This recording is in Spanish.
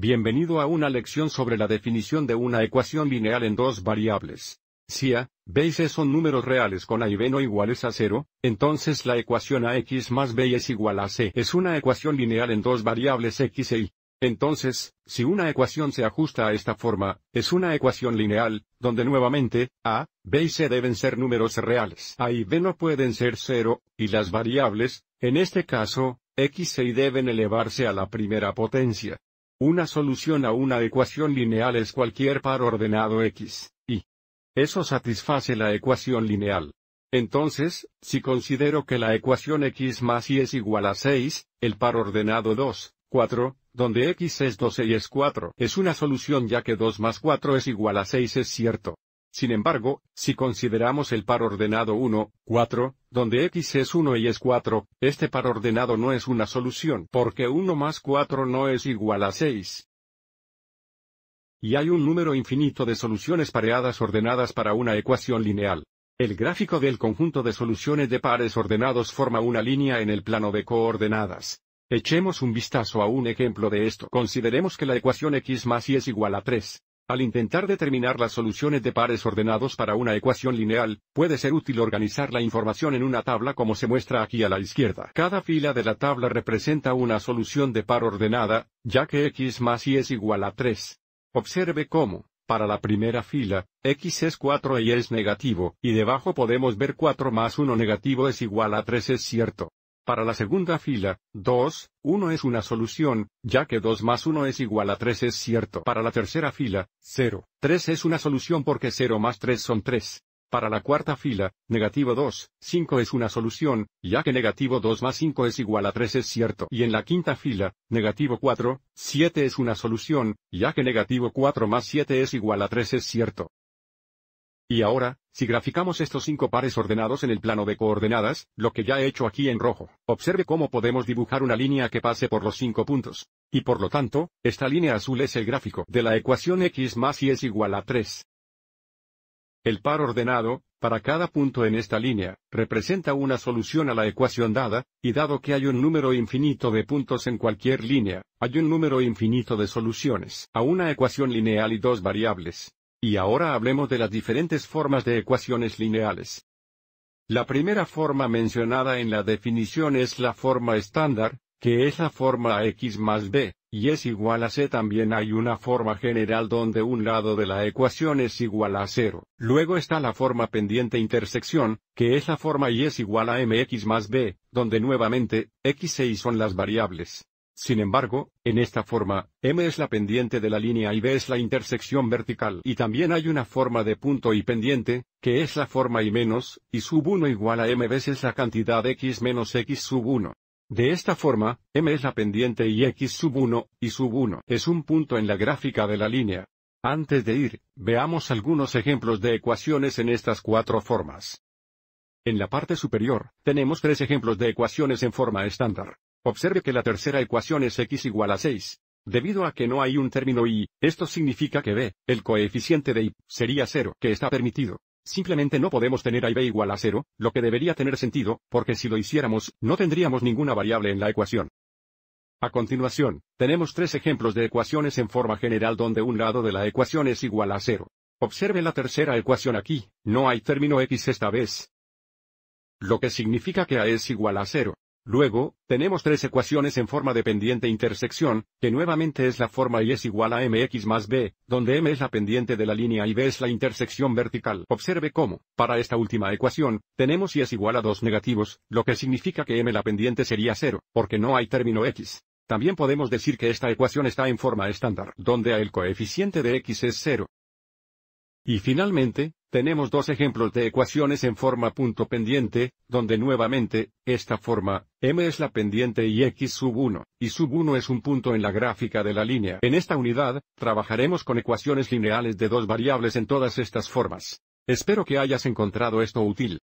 Bienvenido a una lección sobre la definición de una ecuación lineal en dos variables. Si A, B y C son números reales con A y B no iguales a cero, entonces la ecuación AX más B es igual a C es una ecuación lineal en dos variables X e Y. Entonces, si una ecuación se ajusta a esta forma, es una ecuación lineal, donde nuevamente, A, B y C deben ser números reales. A y B no pueden ser cero, y las variables, en este caso, X e Y deben elevarse a la primera potencia. Una solución a una ecuación lineal es cualquier par ordenado x, y eso satisface la ecuación lineal. Entonces, si considero que la ecuación x más y es igual a 6, el par ordenado 2, 4, donde x es 12 y es 4, es una solución ya que 2 más 4 es igual a 6 es cierto. Sin embargo, si consideramos el par ordenado 1, 4, donde x es 1 y es 4, este par ordenado no es una solución porque 1 más 4 no es igual a 6. Y hay un número infinito de soluciones pareadas ordenadas para una ecuación lineal. El gráfico del conjunto de soluciones de pares ordenados forma una línea en el plano de coordenadas. Echemos un vistazo a un ejemplo de esto. Consideremos que la ecuación x más y es igual a 3. Al intentar determinar las soluciones de pares ordenados para una ecuación lineal, puede ser útil organizar la información en una tabla como se muestra aquí a la izquierda. Cada fila de la tabla representa una solución de par ordenada, ya que x más y es igual a 3. Observe cómo, para la primera fila, x es 4 y es negativo, y debajo podemos ver 4 más 1 negativo es igual a 3 es cierto. Para la segunda fila, 2, 1 es una solución, ya que 2 más 1 es igual a 3 es cierto. Para la tercera fila, 0, 3 es una solución porque 0 más 3 son 3. Para la cuarta fila, negativo 2, 5 es una solución, ya que negativo 2 más 5 es igual a 3 es cierto. Y en la quinta fila, negativo 4, 7 es una solución, ya que negativo 4 más 7 es igual a 3 es cierto. Y ahora, si graficamos estos cinco pares ordenados en el plano de coordenadas, lo que ya he hecho aquí en rojo, observe cómo podemos dibujar una línea que pase por los cinco puntos. Y por lo tanto, esta línea azul es el gráfico de la ecuación x más y es igual a 3. El par ordenado, para cada punto en esta línea, representa una solución a la ecuación dada, y dado que hay un número infinito de puntos en cualquier línea, hay un número infinito de soluciones a una ecuación lineal y dos variables. Y ahora hablemos de las diferentes formas de ecuaciones lineales. La primera forma mencionada en la definición es la forma estándar, que es la forma x más b, y es igual a c. También hay una forma general donde un lado de la ecuación es igual a cero. Luego está la forma pendiente intersección, que es la forma y es igual a mx más b, donde nuevamente, x e y son las variables. Sin embargo, en esta forma, M es la pendiente de la línea y B es la intersección vertical. Y también hay una forma de punto y pendiente, que es la forma y menos, y sub 1 igual a M veces la cantidad x menos x sub 1. De esta forma, M es la pendiente y x sub 1, y sub 1 es un punto en la gráfica de la línea. Antes de ir, veamos algunos ejemplos de ecuaciones en estas cuatro formas. En la parte superior, tenemos tres ejemplos de ecuaciones en forma estándar. Observe que la tercera ecuación es x igual a 6. Debido a que no hay un término y, esto significa que b, el coeficiente de y, sería 0, que está permitido. Simplemente no podemos tener a b igual a 0, lo que debería tener sentido, porque si lo hiciéramos, no tendríamos ninguna variable en la ecuación. A continuación, tenemos tres ejemplos de ecuaciones en forma general donde un lado de la ecuación es igual a 0. Observe la tercera ecuación aquí, no hay término x esta vez. Lo que significa que a es igual a 0. Luego, tenemos tres ecuaciones en forma de pendiente intersección, que nuevamente es la forma y es igual a mx más b, donde m es la pendiente de la línea y b es la intersección vertical. Observe cómo, para esta última ecuación, tenemos y es igual a dos negativos, lo que significa que m la pendiente sería cero, porque no hay término x. También podemos decir que esta ecuación está en forma estándar, donde a el coeficiente de x es cero. Y finalmente, tenemos dos ejemplos de ecuaciones en forma punto pendiente, donde nuevamente, esta forma, m es la pendiente y x sub 1, y sub 1 es un punto en la gráfica de la línea. En esta unidad, trabajaremos con ecuaciones lineales de dos variables en todas estas formas. Espero que hayas encontrado esto útil.